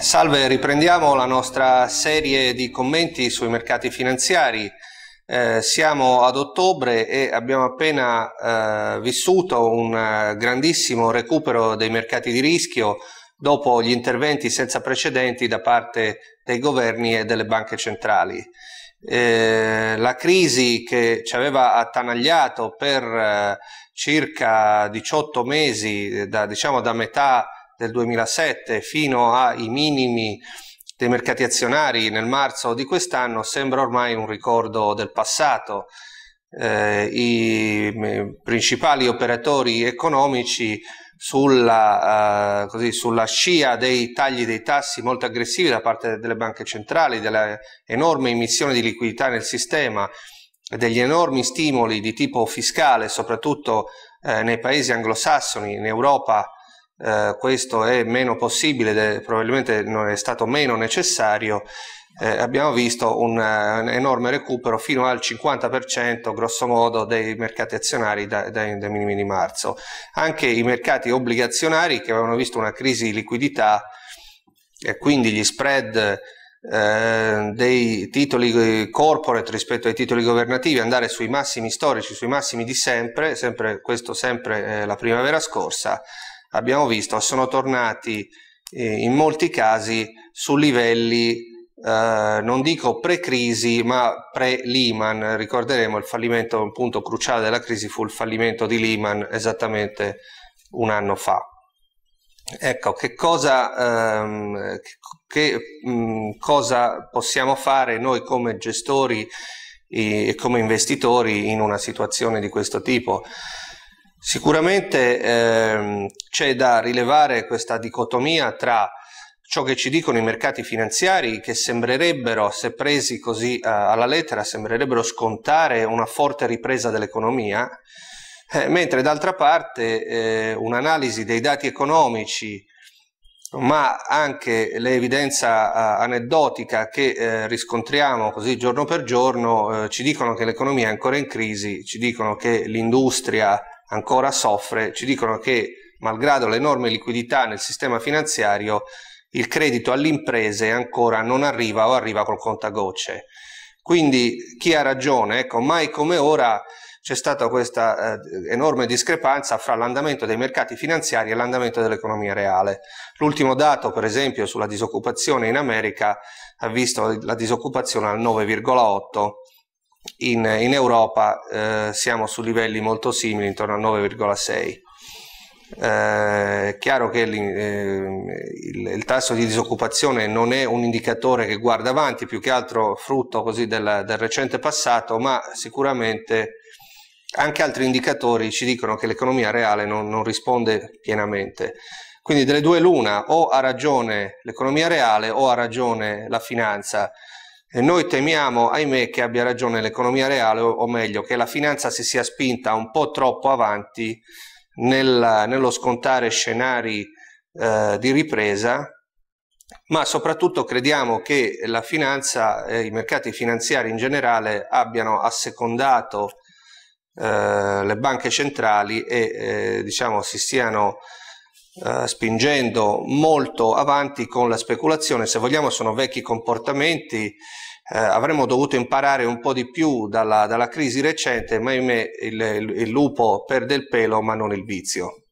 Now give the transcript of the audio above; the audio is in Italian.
Salve, riprendiamo la nostra serie di commenti sui mercati finanziari. Eh, siamo ad ottobre e abbiamo appena eh, vissuto un eh, grandissimo recupero dei mercati di rischio dopo gli interventi senza precedenti da parte dei governi e delle banche centrali. Eh, la crisi che ci aveva attanagliato per eh, circa 18 mesi, eh, da, diciamo da metà del 2007 fino ai minimi dei mercati azionari nel marzo di quest'anno sembra ormai un ricordo del passato. Eh, I mm, principali operatori economici sulla, eh, così, sulla, scia dei tagli dei tassi molto aggressivi da parte delle banche centrali, dell'enorme emissione di liquidità nel sistema e degli enormi stimoli di tipo fiscale, soprattutto eh, nei paesi anglosassoni, in Europa eh, questo è meno possibile, probabilmente non è stato meno necessario, eh, abbiamo visto un, un, enorme recupero fino al 50% grosso modo dei mercati azionari dai da, da minimi di marzo. Anche i mercati obbligazionari che avevano visto una crisi di liquidità e quindi gli spread eh, dei titoli corporate rispetto ai titoli governativi andare sui massimi storici, sui massimi di sempre, sempre questo sempre eh, la primavera scorsa, abbiamo visto, sono tornati eh, in molti casi su livelli eh, non dico pre-crisi ma pre-Lehman, ricorderemo il fallimento, un punto cruciale della crisi fu il fallimento di Lehman esattamente un anno fa. Ecco, che cosa, ehm, che, mh, mm, cosa possiamo fare noi come gestori eh, e come investitori in una situazione di questo tipo? Sicuramente ehm, c'è da rilevare questa dicotomia tra ciò che ci dicono i mercati finanziari che sembrerebbero, se presi così eh, alla lettera, sembrerebbero scontare una forte ripresa dell'economia, eh, mentre d'altra parte eh, un'analisi dei dati economici, ma anche l'evidenza eh, aneddotica che eh, riscontriamo così giorno per giorno, eh, ci dicono che l'economia è ancora in crisi, ci dicono che l'industria ancora soffre, ci dicono che malgrado l'enorme liquidità nel sistema finanziario, il credito alle imprese ancora non arriva o arriva col contagocce. Quindi chi ha ragione? Ecco, mai come ora c'è stata questa eh, enorme discrepanza fra l'andamento dei mercati finanziari e l'andamento dell'economia reale. L'ultimo dato, per esempio, sulla disoccupazione in America ha visto la disoccupazione al 9,8 in, in Europa eh, siamo su livelli molto simili, intorno al 9,6. Eh, è chiaro che il, eh, il, il, tasso di disoccupazione non è un indicatore che guarda avanti, più che altro frutto così del, del recente passato, ma sicuramente anche altri indicatori ci dicono che l'economia reale non, non, risponde pienamente. Quindi delle due l'una, o ha ragione l'economia reale o ha ragione la finanza. E noi temiamo, ahimè, che abbia ragione l'economia reale, o meglio, che la finanza si sia spinta un po' troppo avanti nel, nello scontare scenari eh, di ripresa, ma soprattutto crediamo che la finanza e eh, i mercati finanziari in generale abbiano assecondato eh, le banche centrali e eh, diciamo si stiano Ah, spingendo molto avanti con la speculazione, se vogliamo sono vecchi comportamenti, eh, avremmo dovuto imparare un po' di più dalla, dalla crisi recente, ma ahimè il, il, il lupo perde il pelo ma non il vizio.